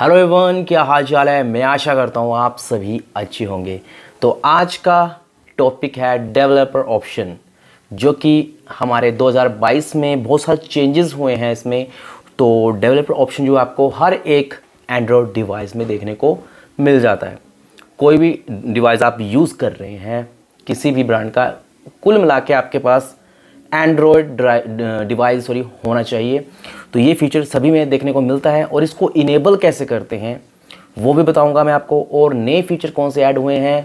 hello Avon क्या हाल चाल है मैं आशा करता हूँ आप सभी अच्छे होंगे तो आज का टॉपिक है डेवलपर ऑप्शन जो कि हमारे 2022 में बहुत सारे चेंजेस हुए हैं इसमें तो डेवलपर ऑप्शन जो आपको हर एक एंड्रॉयड डिवाइस में देखने को मिल जाता है कोई भी डिवाइस आप यूज़ कर रहे हैं किसी भी ब्रांड का कुल मिला के आपके पास एंड्रॉयड डिवाइस सॉरी होना चाहिए तो ये फीचर सभी में देखने को मिलता है और इसको इनेबल कैसे करते हैं वो भी बताऊंगा मैं आपको और नए फीचर कौन से ऐड हुए हैं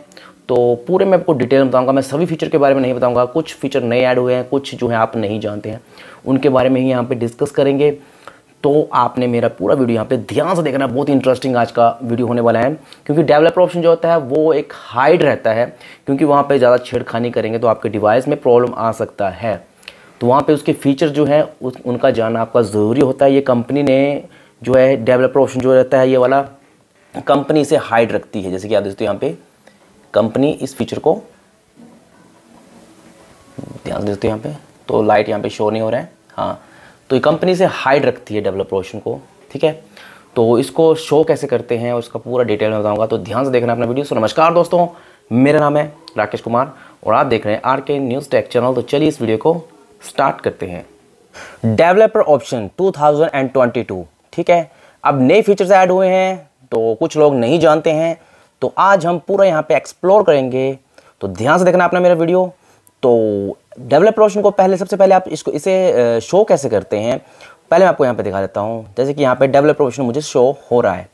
तो पूरे मैं आपको डिटेल में बताऊंगा मैं सभी फीचर के बारे में नहीं बताऊंगा कुछ फीचर नए ऐड हुए हैं कुछ जो है आप नहीं जानते हैं उनके बारे में ही यहाँ पर डिस्कस करेंगे तो आपने मेरा पूरा वीडियो यहाँ पे ध्यान से देखना बहुत इंटरेस्टिंग आज का वीडियो होने वाला है क्योंकि डेवलपर ऑप्शन जो होता है वो एक हाइड रहता है क्योंकि वहाँ पर ज़्यादा छेड़खानी करेंगे तो आपके डिवाइस में प्रॉब्लम आ सकता है तो वहाँ पे उसके फीचर जो हैं उनका जानना आपका ज़रूरी होता है ये कंपनी ने जो है डेवलपर ऑप्शन जो रहता है ये वाला कंपनी इसे हाइड रखती है जैसे कि आप देखते हो यहाँ पे कंपनी इस फीचर को ध्यान से देखते हो यहाँ पे तो लाइट यहाँ पे शो नहीं हो रहा है हाँ तो ये कंपनी से हाइड रखती है डेवलपर ऑप्शन को ठीक है तो इसको शो कैसे करते हैं उसका पूरा डिटेल में बताऊँगा तो ध्यान से देखना अपना वीडियो सो नमस्कार दोस्तों मेरा नाम है राकेश कुमार और आप देख रहे हैं आर के न्यूज़ टेक चैनल तो चलिए इस वीडियो को स्टार्ट करते हैं डेवलपर ऑप्शन 2022 ठीक है अब नए फीचर्स ऐड हुए हैं तो कुछ लोग नहीं जानते हैं तो आज हम पूरा यहाँ पे एक्सप्लोर करेंगे तो ध्यान से देखना अपना मेरा वीडियो तो डेवलपर ऑप्शन को पहले सबसे पहले आप इसको इसे शो कैसे करते हैं पहले मैं आपको यहाँ पे दिखा देता हूँ जैसे कि यहाँ पे डेवलपर ऑप्शन मुझे शो हो रहा है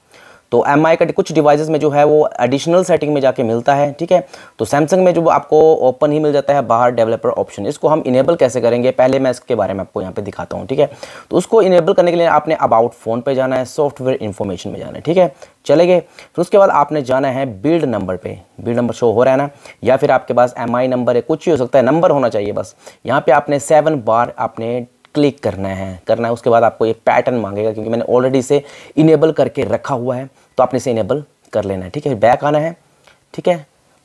तो एम का कुछ डिवाइसेस में जो है वो एडिशनल सेटिंग में जाके मिलता है ठीक है तो सैमसंग में जो आपको ओपन ही मिल जाता है बाहर डेवलपर ऑप्शन इसको हम इनेबल कैसे करेंगे पहले मैं इसके बारे में आपको यहाँ पे दिखाता हूँ ठीक है तो उसको इनेबल करने के लिए आपने अबाउट फ़ोन पे जाना है सॉफ्टवेयर इन्फॉर्मेशन में जाना है ठीक है चले गए फिर तो उसके बाद आपने जाना है बिल्ड नंबर पर बिल्ड नंबर शो हो रहा है ना या फिर आपके पास एम नंबर है कुछ ही हो सकता है नंबर होना चाहिए बस यहाँ पर आपने सेवन बार आपने क्लिक करना है करना है उसके बाद आपको एक पैटर्न मांगेगा क्योंकि मैंने ऑलरेडी इसे इनेबल करके रखा हुआ है तो आपने इसे इनेबल कर लेना है ठीक है बैक आना है ठीक है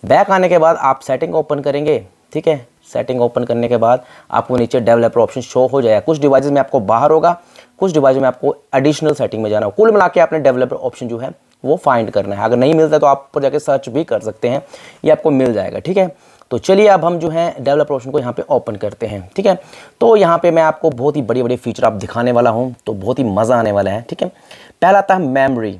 बैक आने के बाद आप सेटिंग ओपन करेंगे ठीक है सेटिंग ओपन करने के बाद आपको नीचे डेवलपर ऑप्शन शो हो जाएगा कुछ डिवाइस में आपको बाहर होगा कुछ डिवाइस में आपको एडिशनल सेटिंग में जाना हो कुल मिला के आपने डेवलपर ऑप्शन जो है वो फाइंड करना है अगर नहीं मिलता तो आप पर जाके सर्च भी कर सकते हैं ये आपको मिल जाएगा ठीक है तो चलिए अब हम जो है डेवलपर ऑप्शन को यहाँ पे ओपन करते हैं ठीक है तो यहाँ पे मैं आपको बहुत ही बड़े बड़े फीचर आप दिखाने वाला हूँ तो बहुत ही मज़ा आने वाला है ठीक है पहला आता है मेमोरी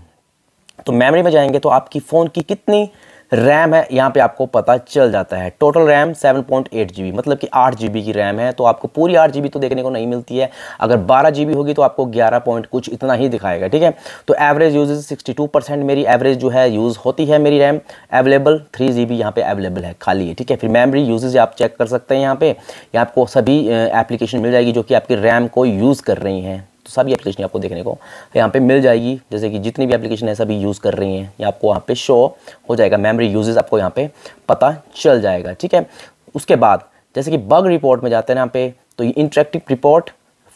तो मेमोरी में जाएंगे तो आपकी फ़ोन की कितनी रैम है यहाँ पे आपको पता चल जाता है टोटल रैम 7.8 पॉइंट मतलब कि 8 जी की रैम है तो आपको पूरी 8 जी तो देखने को नहीं मिलती है अगर 12 जी होगी तो आपको 11 पॉइंट कुछ इतना ही दिखाएगा ठीक है तो एवरेज यूज 62 परसेंट मेरी एवरेज जो है यूज़ होती है मेरी रैम अवेलेबल 3 बी यहाँ पर अवेलेबल है खाली है ठीक है फिर मेमरी यूजेज आप चेक कर सकते हैं यहाँ पर यहाँ आपको सभी एप्लीकेशन मिल जाएगी जो कि आपकी रैम को यूज़ कर रही हैं तो सारी एप्लीकेशन आपको देखने को यहाँ पे मिल जाएगी जैसे कि जितनी भी एप्लीकेशन है सभी यूज़ कर रही हैं या आपको वहाँ पे शो हो जाएगा मेमोरी यूजेस आपको यहाँ पे पता चल जाएगा ठीक है उसके बाद जैसे कि बग रिपोर्ट में जाते हैं यहाँ पे तो ये इंटरेक्टिव रिपोर्ट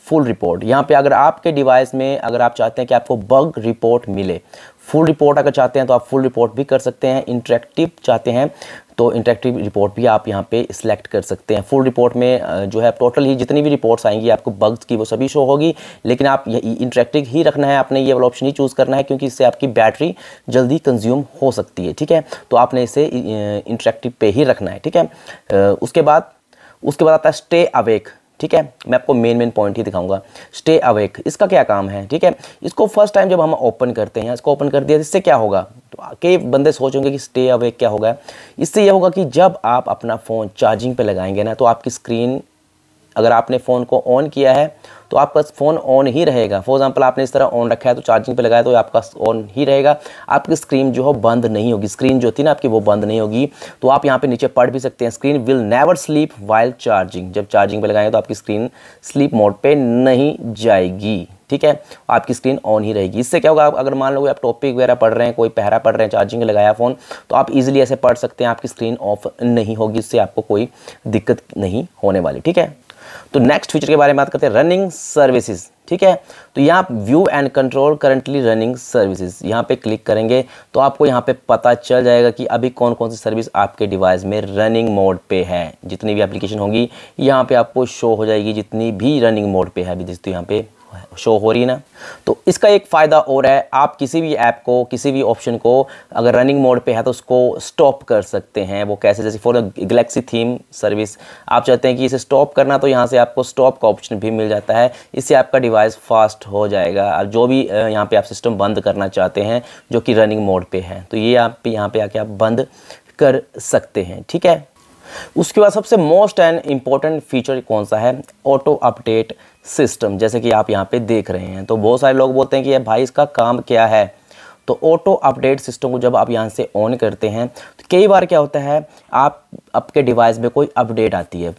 फुल रिपोर्ट यहाँ पे अगर आपके डिवाइस में अगर आप चाहते हैं कि आपको बग रिपोर्ट मिले फुल रिपोर्ट अगर चाहते हैं तो आप फुल रिपोर्ट भी कर सकते हैं इंटरेक्टिव चाहते हैं तो इंटरेक्टिव रिपोर्ट भी आप यहाँ पे सिलेक्ट कर सकते हैं फुल रिपोर्ट में जो है टोटल ही जितनी भी रिपोर्ट्स आएंगी आपको बग्स की वो सभी शो होगी लेकिन आप इंटरेक्टिव ही रखना है आपने ये वाला ऑप्शन ही चूज़ करना है क्योंकि इससे आपकी बैटरी जल्दी कंज्यूम हो सकती है ठीक है तो आपने इसे इंटरेक्टिव पे ही रखना है ठीक है उसके बाद उसके बाद आता है स्टे अवेक ठीक है मैं आपको मेन मेन पॉइंट ही दिखाऊंगा स्टे अवेक इसका क्या काम है ठीक है इसको फर्स्ट टाइम जब हम ओपन करते हैं इसको ओपन कर दिया तो इससे क्या होगा तो कई बंदे सोचेंगे कि स्टे अवेक क्या होगा इससे यह होगा कि जब आप अपना फ़ोन चार्जिंग पर लगाएंगे ना तो आपकी स्क्रीन अगर आपने फ़ोन को ऑन किया है तो आपका फ़ोन ऑन ही रहेगा फॉर एग्जाम्पल आपने इस तरह ऑन रखा है तो चार्जिंग पर लगाया तो आपका ऑन ही रहेगा आपकी स्क्रीन जो है बंद नहीं होगी स्क्रीन जो थी ना आपकी वो बंद नहीं होगी तो आप यहाँ पर नीचे पढ़ भी सकते हैं screen will never sleep while charging जब चार्जिंग पर लगाएंगे तो आपकी स्क्रीन स्लीप मोड पर नहीं जाएगी ठीक है आपकी स्क्रीन ऑन ही रहेगी इससे क्या होगा आप अगर मान लो आप टॉपिक वगैरह पढ़ रहे हैं कोई पहरा पढ़ रहे हैं चार्जिंग लगाया फ़ोन तो आप इजीली ऐसे पढ़ सकते हैं आपकी स्क्रीन ऑफ नहीं होगी इससे आपको कोई दिक्कत नहीं होने वाली ठीक है तो नेक्स्ट फीचर के बारे में बात करते हैं रनिंग सर्विसेज ठीक है तो यहाँ view and control currently running services यहाँ पे क्लिक करेंगे तो आपको यहाँ पे पता चल जाएगा कि अभी कौन कौन सी सर्विस आपके डिवाइस में रनिंग मोड पे है जितनी भी एप्लीकेशन होंगी यहाँ पे आपको शो हो जाएगी जितनी भी रनिंग मोड पे है अभी जिस तो यहाँ पे शो हो रही ना तो इसका एक फ़ायदा और है आप किसी भी ऐप को किसी भी ऑप्शन को अगर रनिंग मोड पे है तो उसको स्टॉप कर सकते हैं वो कैसे जैसे फॉर गलेक्सी थीम सर्विस आप चाहते हैं कि इसे स्टॉप करना तो यहाँ से आपको स्टॉप का ऑप्शन भी मिल जाता है इससे आपका डिवाइस फास्ट हो जाएगा जो भी यहाँ पर आप सिस्टम बंद करना चाहते हैं जो कि रनिंग मोड पर है तो ये आप यहाँ पर आके आप बंद कर सकते हैं ठीक है उसके बाद सबसे मोस्ट एंड इम्पॉर्टेंट फीचर कौन सा है ऑटो अपडेट सिस्टम जैसे कि आप यहाँ पे देख रहे हैं तो बहुत सारे लोग बोलते हैं कि भाई इसका काम क्या है तो ऑटो अपडेट सिस्टम को जब आप यहाँ से ऑन करते हैं तो कई बार क्या होता है आप आपके डिवाइस में कोई अपडेट आती है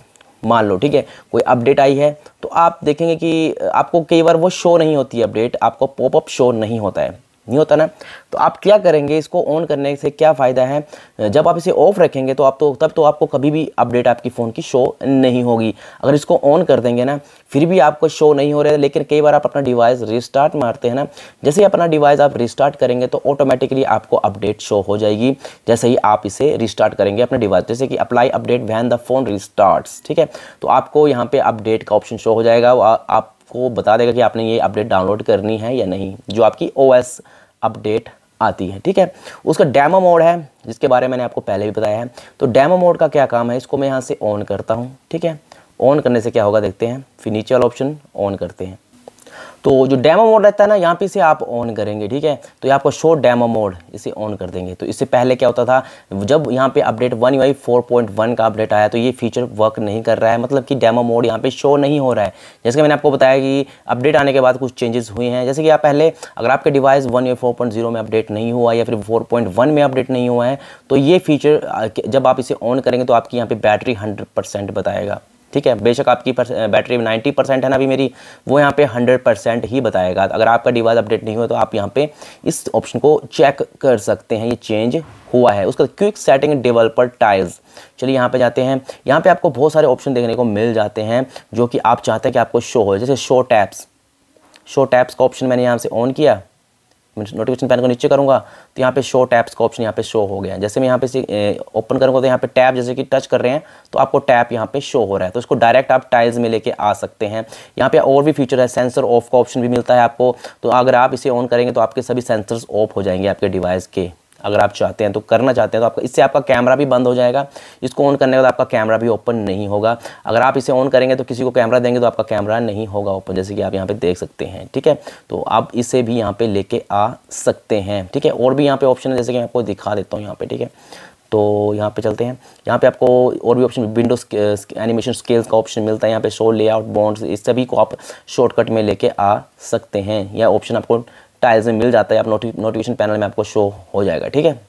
मान लो ठीक है कोई अपडेट आई है तो आप देखेंगे कि आपको कई बार वो शो नहीं होती अपडेट आपको पॉपअप शो नहीं होता है नहीं होता ना तो आप क्या करेंगे इसको ऑन करने से क्या फ़ायदा है जब आप इसे ऑफ रखेंगे तो आप तो तब तो आपको कभी भी अपडेट आपकी फ़ोन की शो नहीं होगी अगर इसको ऑन कर देंगे ना फिर भी आपको शो नहीं हो रहा है लेकिन कई बार आप अपना डिवाइस रिस्टार्ट मारते हैं ना जैसे ही अपना डिवाइस आप रिस्टार्ट करेंगे तो ऑटोमेटिकली आपको अपडेट शो हो जाएगी जैसे ही आप इसे रिस्टार्ट करेंगे अपने डिवाइस जैसे कि apply update when the phone restart ठीक है तो आपको यहाँ पर अपडेट का ऑप्शन शो हो जाएगा आपको बता देगा कि आपने ये अपडेट डाउनलोड करनी है या नहीं जो आपकी ओ अपडेट आती है ठीक है उसका डैमो मोड है जिसके बारे में मैंने आपको पहले भी बताया है तो डैमो मोड का क्या काम है इसको मैं यहाँ से ऑन करता हूँ ठीक है ऑन करने से क्या होगा देखते हैं फिर नीचे ऑप्शन ऑन करते हैं तो जो डेमो मोड रहता है ना यहाँ पे इसे आप ऑन करेंगे ठीक है तो ये आपको शो डेमो मोड इसे ऑन कर देंगे तो इससे पहले क्या होता था जब यहाँ पे update one UI four point one का अपडेट आया तो ये फीचर वर्क नहीं कर रहा है मतलब कि डैमो मोड यहाँ पे शो नहीं हो रहा है जैसे मैंने आपको बताया कि अपडेट आने के बाद कुछ चेंजेस हुए हैं जैसे कि आप पहले अगर आपके device one UI four point zero में अपडेट नहीं हुआ या फिर फोर पॉइंट वन में अपडेट नहीं हुआ है तो ये फीचर जब आप इसे ऑन करेंगे तो आपकी यहाँ पर बैटरी हंड्रेड परसेंट बताएगा ठीक है बेशक आपकी बैटरी में परसेंट है ना अभी मेरी वो यहाँ पे हंड्रेड परसेंट ही बताएगा अगर आपका डिवाइस अपडेट नहीं हुआ तो आप यहाँ पे इस ऑप्शन को चेक कर सकते हैं ये चेंज हुआ है उसका क्विक सेटिंग डेवलपर टाइल्स चलिए यहाँ पे जाते हैं यहाँ पे आपको बहुत सारे ऑप्शन देखने को मिल जाते हैं जो कि आप चाहते हैं कि आपको शो हो जैसे शो टैप्स शो टैप्स का ऑप्शन मैंने यहाँ से ऑन किया नोटिफिकेशन पैन को नीचे करूँगा तो यहाँ पे शो टैप्स का ऑप्शन यहाँ पे शो हो गया है जैसे मैं यहाँ पे ओपन करूँगा तो यहाँ पे टैप जैसे कि टच कर रहे हैं तो आपको टैप यहाँ पे शो हो रहा है तो इसको डायरेक्ट आप टाइल्स में लेके आ सकते हैं यहाँ पे और भी फीचर है सेंसर ऑफ का ऑप्शन भी मिलता है आपको तो अगर आप इसे ऑन करेंगे तो आपके सभी सेंसर्स ऑफ हो जाएंगे आपके डिवाइस के अगर आप चाहते हैं तो करना चाहते हैं तो आपका इससे आपका कैमरा भी बंद हो जाएगा इसको ऑन करने के बाद आपका कैमरा भी ओपन नहीं होगा अगर आप इसे ऑन करेंगे तो किसी को कैमरा देंगे तो आपका कैमरा नहीं होगा ओपन जैसे कि आप यहाँ पर देख सकते हैं ठीक है तो आप इसे भी यहाँ पर लेके आ सकते हैं ठीक है और भी यहाँ पर ऑप्शन है जैसे कि मैं आपको दिखा देता हूँ यहाँ पर ठीक है तो यहाँ पे चलते हैं यहाँ पे आपको और भी ऑप्शन विंडो एनिमेशन स्केल्स का ऑप्शन मिलता है यहाँ पे शो लेआउट बॉन्ड्स इस सभी को आप शॉर्टकट में लेके आ सकते हैं यह ऑप्शन आपको टाइल्स में मिल जाता है आप नोटिफिकेशन पैनल में आपको शो हो जाएगा ठीक है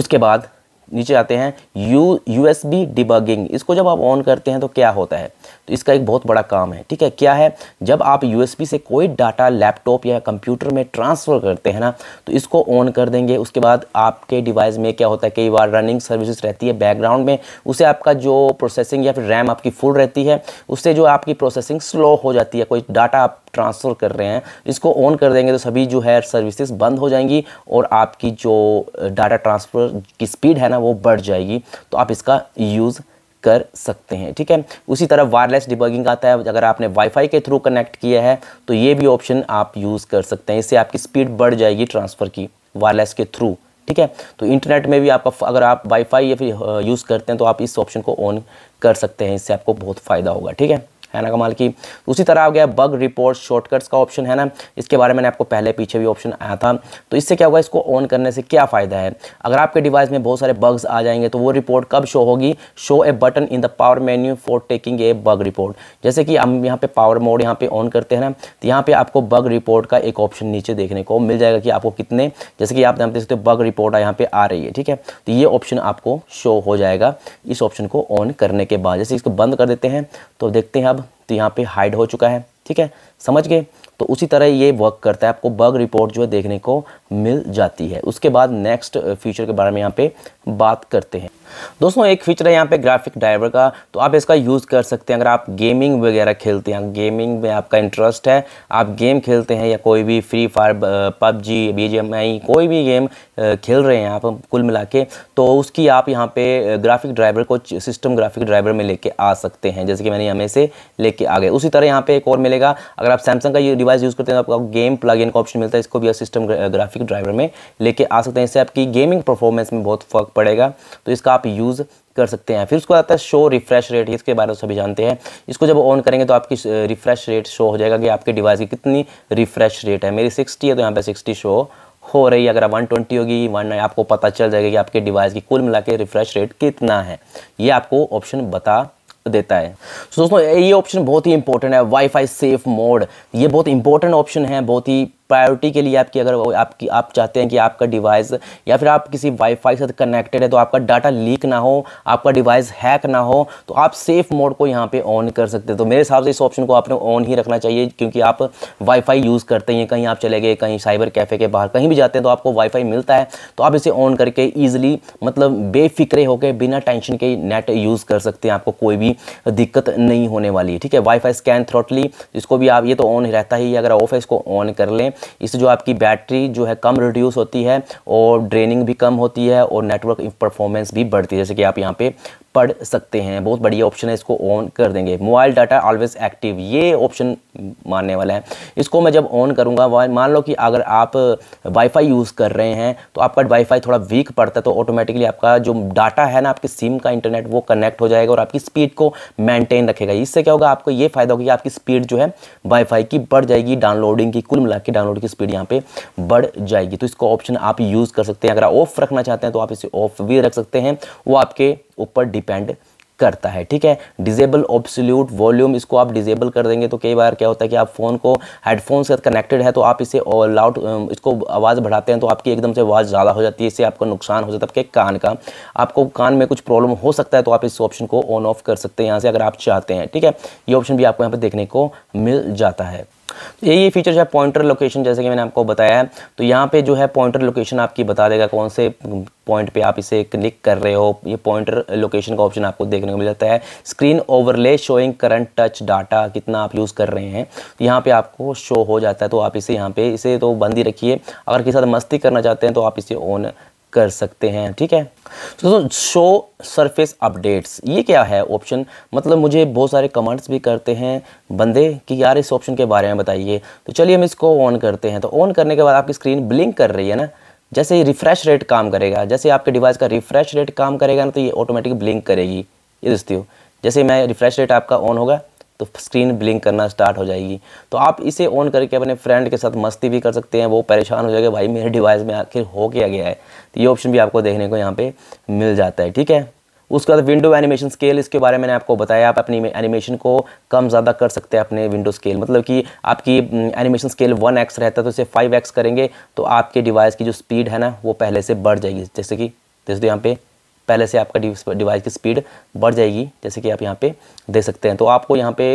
उसके बाद नीचे आते हैं U U S B debugging इसको जब आप ऑन करते हैं तो क्या होता है तो इसका एक बहुत बड़ा काम है ठीक है क्या है जब आप यू एस बी से कोई डाटा लैपटॉप या कंप्यूटर में ट्रांसफ़र करते हैं ना तो इसको ऑन कर देंगे उसके बाद आपके डिवाइस में क्या होता है कई बार रनिंग सर्विसेज रहती है बैकग्राउंड में उसे आपका जो प्रोसेसिंग या फिर रैम आपकी फुल रहती है उससे जो आपकी प्रोसेसिंग स्लो हो जाती है कोई डाटा आप ट्रांसफ़र कर रहे हैं इसको ऑन कर देंगे तो सभी जो है सर्विसेज बंद हो जाएंगी और आपकी जो डाटा ट्रांसफ़र की स्पीड है ना वो बढ़ जाएगी तो आप इसका यूज़ कर सकते हैं ठीक है उसी तरह वायरलेस डिबगिंग आता है अगर आपने वाईफाई के थ्रू कनेक्ट किया है तो ये भी ऑप्शन आप यूज़ कर सकते हैं इससे आपकी स्पीड बढ़ जाएगी ट्रांसफ़र की वायरलेस के थ्रू ठीक है तो इंटरनेट में भी आपका अगर आप वाईफाई या फिर यूज़ करते हैं तो आप इस ऑप्शन को ऑन कर सकते हैं इससे आपको बहुत फ़ायदा होगा ठीक है है ना कमाल की उसी तरह आ गया बग रिपोर्ट शॉर्टकट्स का ऑप्शन है ना इसके बारे में आपको पहले पीछे भी ऑप्शन आया था तो इससे क्या होगा इसको ऑन करने से क्या फ़ायदा है अगर आपके डिवाइस में बहुत सारे बग्स आ जाएंगे तो वो रिपोर्ट कब शो होगी show a button in the power menu for taking a bug report जैसे कि हम यहाँ पे पावर मोड यहाँ पे ऑन करते हैं ना तो यहाँ पे आपको बग रिपोर्ट का एक ऑप्शन नीचे देखने को मिल जाएगा कि आपको कितने जैसे कि आप देख सकते हो बग रिपोर्ट यहाँ पे आ रही है ठीक है तो ये ऑप्शन आपको शो हो जाएगा इस ऑप्शन को ऑन करने के बाद जैसे इसको बंद कर देते हैं तो देखते हैं अब तो यहाँ पे हाइड हो चुका है ठीक है समझ गए तो उसी तरह ये वर्क करता है आपको बग रिपोर्ट जो है देखने को मिल जाती है उसके बाद नेक्स्ट फीचर के बारे में यहाँ पे बात करते हैं दोस्तों एक फीचर है यहाँ पे ग्राफिक ड्राइवर का तो आप इसका यूज़ कर सकते हैं अगर आप गेमिंग वगैरह खेलते हैं गेमिंग में आपका इंटरेस्ट है आप गेम खेलते हैं या कोई भी फ्री फायर पबजी बी कोई भी गेम खेल रहे हैं आप कुल मिला के तो उसकी आप यहाँ पे ग्राफिक ड्राइवर को सिस्टम ग्राफिक ड्राइवर में लेके आ सकते हैं जैसे कि मैंने हमें से लेके आ गए उसी तरह यहाँ पे एक और मिलेगा अगर अगर आप सैमसंग का ये डिवाइस यूज़ करते हैं तो आपको गेम प्लग इन का ऑप्शन मिलता है इसको भी सिस्टम ग्राफिक ड्राइवर में लेके आ सकते हैं इससे आपकी गेमिंग परफॉर्मेंस में बहुत फ़र्क पड़ेगा तो इसका आप यूज़ कर सकते हैं फिर उसको आता है शो रिफ्रेश रेट इसके बारे में सभी जानते हैं इसको जब ऑन करेंगे तो आपकी रिफ्रेश रेट शो हो जाएगा कि आपके डिवाइस की कितनी रिफ्रेश रेट है मेरी सिक्सटी है तो यहाँ पर सिक्सटी शो हो रही है अगर आप वन ट्वेंटी होगी वन आपको पता चल जाएगा कि आपके डिवाइस की कुल मिला के रिफ्रेश रेट कितना है ये आपको ऑप्शन बता देता है सो so, दोस्तों ये ऑप्शन बहुत ही इंपॉर्टेंट है वाईफाई सेफ मोड ये बहुत इंपॉर्टेंट ऑप्शन है बहुत ही प्रायोरिटी के लिए आपकी अगर आपकी आप चाहते हैं कि आपका डिवाइस या फिर आप किसी वाईफाई के साथ कनेक्टेड है तो आपका डाटा लीक ना हो आपका डिवाइस हैक ना हो तो आप सेफ मोड को यहाँ पे ऑन कर सकते हैं तो मेरे हिसाब से इस ऑप्शन को आपने ऑन ही रखना चाहिए क्योंकि आप वाईफाई यूज़ करते हैं कहीं आप चले गए कहीं साइबर कैफ़े के बाहर कहीं भी जाते हैं तो आपको वाईफाई मिलता है तो आप इसे ऑन करके ईजिली मतलब बेफिक्रे होकर बिना टेंशन के नेट यूज़ कर सकते हैं आपको कोई भी दिक्कत नहीं होने वाली है ठीक है वाईफाई स्कैन थ्रोटली इसको भी आप ये तो ऑन रहता ही अगर ऑफ है इसको ऑन कर लें इससे जो आपकी बैटरी जो है कम रिड्यूस होती है और ड्रेनिंग भी कम होती है और नेटवर्क परफॉर्मेंस भी बढ़ती है जैसे कि आप यहाँ पे पढ़ सकते हैं बहुत बढ़िया ऑप्शन है इसको ऑन कर देंगे मोबाइल डाटा ऑलवेज एक्टिव ये ऑप्शन मानने वाला है इसको मैं जब ऑन करूँगा मान लो कि अगर आप वाईफाई यूज़ कर रहे हैं तो आपका वाईफाई थोड़ा वीक पड़ता है तो ऑटोमेटिकली आपका जो डाटा है ना आपके सिम का इंटरनेट वो कनेक्ट हो जाएगा और आपकी स्पीड को मेंटेन रखेगा इससे क्या होगा आपको ये फ़ायदा होगा कि आपकी स्पीड जो है वाईफाई की बढ़ जाएगी डाउनलोडिंग की कुल मिला के डाउनलोड डाउनलोड की स्पीड यहाँ पे बढ़ जाएगी तो इसको ऑप्शन आप यूज़ कर सकते हैं अगर ऑफ रखना चाहते हैं तो आप इसे ऑफ भी रख सकते हैं वो आपके ऊपर डिपेंड करता है ठीक है डिजेबल ऑब्सोल्यूट वॉल्यूम इसको आप डिजेबल कर देंगे तो कई बार क्या होता है कि आप फ़ोन को हेडफोन से कनेक्टेड है तो आप इसे लाउड इसको आवाज़ बढ़ाते हैं तो आपकी एकदम से आवाज़ ज़्यादा हो जाती है इससे आपका नुकसान हो जाता है आपके कान का आपको कान में कुछ प्रॉब्लम हो सकता है तो आप इस ऑप्शन को ऑन ऑफ कर सकते हैं यहाँ से अगर आप चाहते हैं ठीक है ये ऑप्शन भी आपको यहाँ पर देखने को मिल जाता है तो ये फीचर है पॉइंटर लोकेशन जैसे कि मैंने आपको बताया है तो यहाँ पे जो है पॉइंटर लोकेशन आपकी बता देगा कौन से पॉइंट पे आप इसे क्लिक कर रहे हो ये पॉइंटर लोकेशन का ऑप्शन आपको देखने को मिल जाता है screen overlay showing current touch data कितना आप यूज़ कर रहे हैं तो यहाँ पे आपको शो हो जाता है तो आप इसे यहाँ पे इसे तो बंद ही रखिए अगर किसी साथ मस्ती करना चाहते हैं तो आप इसे ऑन कर सकते हैं ठीक है तो शो सरफेस अपडेट्स ये क्या है ऑप्शन मतलब मुझे बहुत सारे कमेंट्स भी करते हैं बंदे कि यार इस ऑप्शन के बारे में बताइए तो चलिए हम इसको ऑन करते हैं तो ऑन करने के बाद आपकी स्क्रीन ब्लिंक कर रही है ना जैसे ही रिफ्रेश रेट काम करेगा जैसे आपके डिवाइस का रिफ्रेश रेट काम करेगा ना तो ये ऑटोमेटिक ब्लिंक करेगी ये दोस्ती जैसे मैं रिफ्रेश रेट आपका ऑन होगा तो स्क्रीन ब्लिंक करना स्टार्ट हो जाएगी तो आप इसे ऑन करके अपने फ्रेंड के साथ मस्ती भी कर सकते हैं वो परेशान हो जाएगा भाई मेरे डिवाइस में आखिर हो क्या गया है तो ये ऑप्शन भी आपको देखने को यहाँ पर मिल जाता है ठीक है उसके बाद विंडो एनिमेशन स्केल इसके बारे में मैंने आपको बताया आप अपनी एनिमेशन को कम ज़्यादा कर सकते हैं अपने विंडो स्केल मतलब कि आपकी एनिमेशन स्केल वन एक्स रहता है तो इसे फाइव एक्स करेंगे तो आपके डिवाइस की जो स्पीड है ना वो पहले से बढ़ जाएगी जैसे कि जैसे यहाँ पे पहले से आपका डिवाइस की स्पीड बढ़ जाएगी जैसे कि आप यहाँ पे दे सकते हैं तो आपको यहाँ पे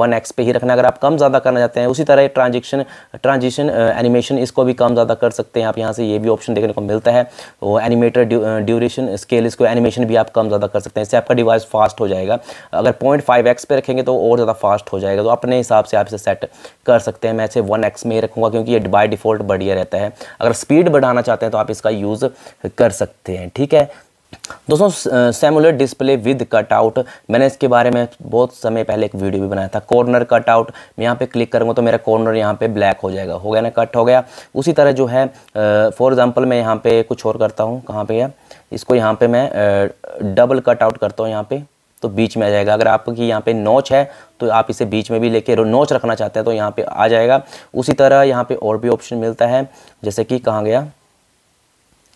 वन एक्स पे ही रखना अगर आप कम ज़्यादा करना चाहते हैं उसी तरह ट्रांजेक्शन ट्रांजिशन एनिमेशन इसको भी कम ज़्यादा कर सकते हैं आप यहाँ से ये भी ऑप्शन देखने को मिलता है वो एनिमेटर ड्यूरेशन स्केल इसको एनिमेशन भी आप कम ज़्यादा कर सकते हैं इससे आपका डिवाइस फास्ट हो जाएगा अगर पॉइंट फाइव पे रखेंगे तो और ज़्यादा फास्ट हो जाएगा तो अपने हिसाब से आप इसे सेट कर सकते हैं मैं इसे वन एक्स में ही रखूँगा क्योंकि ये बाई डिफ़ॉल्ट बढ़िया रहता है अगर स्पीड बढ़ाना चाहते हैं तो आप इसका यूज़ कर सकते हैं ठीक है दोस्तों सेमुलर डिस्प्ले विद कटआउट मैंने इसके बारे में बहुत समय पहले एक वीडियो भी बनाया था कॉर्नर कटआउट मैं यहाँ पे क्लिक करूँगा तो मेरा कॉर्नर यहाँ पे ब्लैक हो जाएगा हो गया ना कट हो गया उसी तरह जो है फॉर एग्जांपल मैं यहाँ पे कुछ और करता हूँ कहाँ पे है इसको यहाँ पे मैं डबल कटआउट करता हूँ यहाँ पे तो बीच में आ जाएगा अगर आपकी यहाँ पे नोच है तो आप इसे बीच में भी लेके नोच रखना चाहते हैं तो यहाँ पे आ जाएगा उसी तरह यहाँ पे और भी ऑप्शन मिलता है जैसे कि कहाँ गया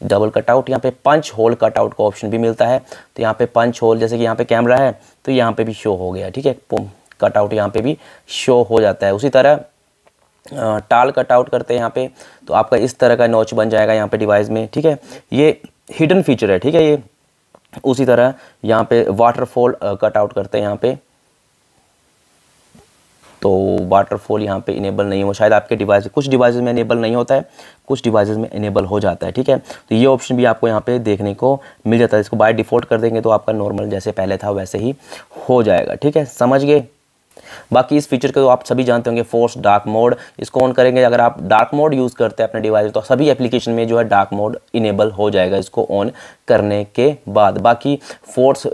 डबल कटआउट यहाँ पे पंच होल कटआउट का ऑप्शन भी मिलता है तो यहाँ पे पंच होल जैसे कि यहाँ पे कैमरा है तो यहाँ पे भी शो हो गया ठीक है कटआउट यहाँ पे भी शो हो जाता है उसी तरह टाल कटआउट करते हैं यहाँ पे तो आपका इस तरह का नोच बन जाएगा यहाँ पे डिवाइस में ठीक है ये हिडन फीचर है ठीक है ये उसी तरह यहाँ पे वाटरफॉल कटआउट करते हैं यहाँ पे तो वाटरफॉल यहाँ पे इनेबल नहीं हो शायद आपके डिवाइस कुछ डिवाइस में इनेबल नहीं होता है कुछ डिवाइस में इनेबल हो जाता है ठीक है तो ये ऑप्शन भी आपको यहाँ पे देखने को मिल जाता है इसको बाय डिफ़ॉल्ट कर देंगे तो आपका नॉर्मल जैसे पहले था वैसे ही हो जाएगा ठीक है समझ गए बाकी इस फीचर को आप सभी जानते होंगे फोर्स डार्क मोड इसको ऑन करेंगे अगर आप डार्क मोड यूज़ करते हैं अपने डिवाइस तो सभी एप्लीकेशन में जो है डार्क मोड इनेबल हो जाएगा इसको ऑन करने के बाद बाकी force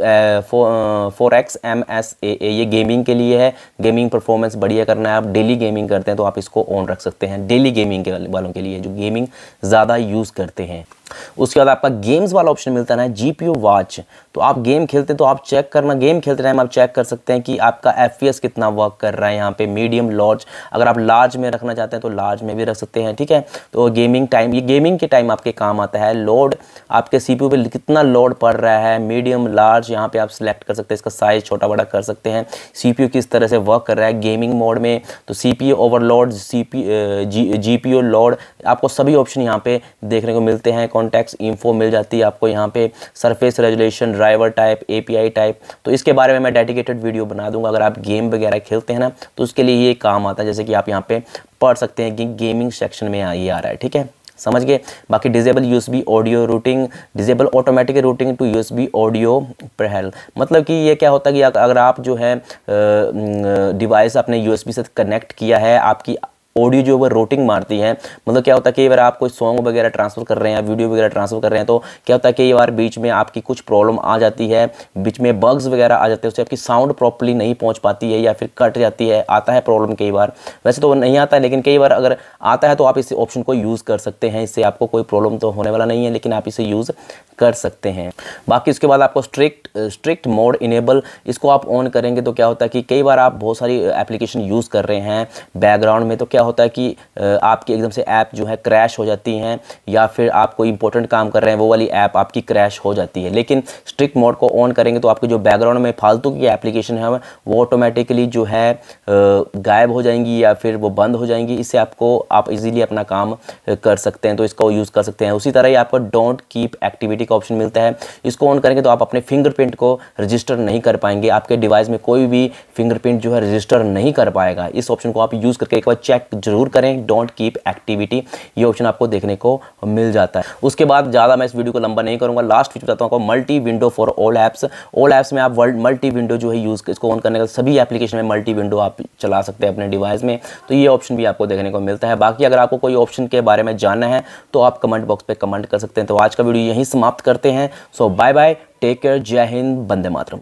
four X M S A A ये गेमिंग के लिए है गेमिंग परफॉर्मेंस बढ़िया करना है आप डेली गेमिंग करते हैं तो आप इसको ऑन रख सकते हैं डेली गेमिंग के वालों के लिए जो गेमिंग ज़्यादा यूज़ करते हैं उसके बाद आपका गेम्स वाला ऑप्शन मिलता है जी पी वॉच तो आप गेम खेलते हैं तो आप चेक करना गेम खेलते टाइम आप चेक कर सकते हैं कि आपका एफ कितना वर्क कर रहा है यहाँ पे मीडियम लार्ज अगर आप लार्ज में रखना चाहते हैं तो लार्ज में भी रख सकते हैं ठीक है तो गेमिंग टाइम ये गेमिंग के टाइम आपके काम आता है लोड आपके सी पी कितना लोड पड़ रहा है मीडियम लार्ज यहाँ पर आप सिलेक्ट कर सकते हैं इसका साइज़ छोटा बड़ा कर सकते हैं सी किस तरह से वर्क कर रहा है गेमिंग मोड में तो C P overload C P load आपको सभी ऑप्शन यहाँ पर देखने को मिलते हैं कौन कॉन्टैक्ट इन्फो मिल जाती है आपको यहाँ पे surface resolution driver type A type तो इसके बारे में मैं डेडिकेटेड वीडियो बना दूंगा अगर आप गेम वगैरह खेलते हैं ना तो उसके लिए ये काम आता है जैसे कि आप यहाँ पे पढ़ सकते हैं कि गेमिंग सेक्शन में ये आ रहा है ठीक है समझ गए बाकी disable USB audio routing disable automatic routing to USB audio पहल मतलब कि ये क्या होता है कि अगर आप जो है डिवाइस अपने यूएसबी से कनेक्ट किया है आपकी ऑडियो जो है रोटिंग मारती है मतलब क्या होता है कई बार आप कोई सॉन्ग वगैरह ट्रांसफ़र कर रहे हैं वीडियो वगैरह ट्रांसफ़र कर रहे हैं तो क्या होता है कई बार बीच में आपकी कुछ प्रॉब्लम आ जाती है बीच में बग्स वगैरह आ जाते हैं उससे आपकी साउंड प्रॉपरली नहीं पहुँच पाती है या फिर कट जाती है आता है प्रॉब्लम कई बार वैसे तो नहीं आता है लेकिन कई बार अगर आता है तो आप इस ऑप्शन को यूज़ कर सकते हैं इससे आपको कोई प्रॉब्लम तो होने वाला नहीं है लेकिन आप इसे यूज़ कर सकते हैं बाकी उसके बाद आपको स्ट्रिक्ट स्ट्रिक्ट मोड इनेबल इसको आप ऑन करेंगे तो क्या होता है कि कई बार आप बहुत सारी एप्लीकेशन यूज़ कर रहे हैं बैकग्राउंड में तो क्या होता है कि आपकी एकदम से ऐप जो है क्रैश हो जाती हैं या फिर आप कोई इंपॉर्टेंट काम कर रहे हैं वो वाली ऐप आपकी क्रैश हो जाती है लेकिन स्ट्रिक्ट मोड को ऑन करेंगे तो आपके जो बैकग्राउंड में फालतू की एप्लीकेशन है वो ऑटोमेटिकली जो है गायब हो जाएंगी या फिर वो बंद हो जाएंगी इससे आपको आप इजीली अपना काम कर सकते हैं तो इसका यूज़ कर सकते हैं उसी तरह ही आपका डोंट कीप एक्टिविटी सिक्योरिटी का ऑप्शन मिलता है इसको ऑन करेंगे तो आप अपने फिंगरप्रिंट को रजिस्टर नहीं कर पाएंगे आपके डिवाइस में कोई भी फिंगरप्रिंट जो है रजिस्टर नहीं कर पाएगा इस ऑप्शन को आप यूज़ करके एक बार चेक जरूर करें डोंट कीप एक्टिविटी ये ऑप्शन आपको देखने को मिल जाता है उसके बाद ज़्यादा मैं इस वीडियो को लंबा नहीं करूँगा लास्ट फीचर बताता हूँ आपको multi window for all apps all apps में आप वर्ल्ड मल्टी विंडो जो है यूज़ इसको ऑन करने का सभी एप्लीकेशन में मल्टी विंडो आप चला सकते हैं अपने डिवाइस में तो ये ऑप्शन भी आपको देखने को मिलता है बाकी अगर आपको कोई ऑप्शन के बारे में जानना है तो आप कमेंट बॉक्स पर कमेंट कर सकते हैं तो आज का वीडियो यहीं समाप्त समाप्त करते हैं so bye bye take care जय हिंद बंदे मातरम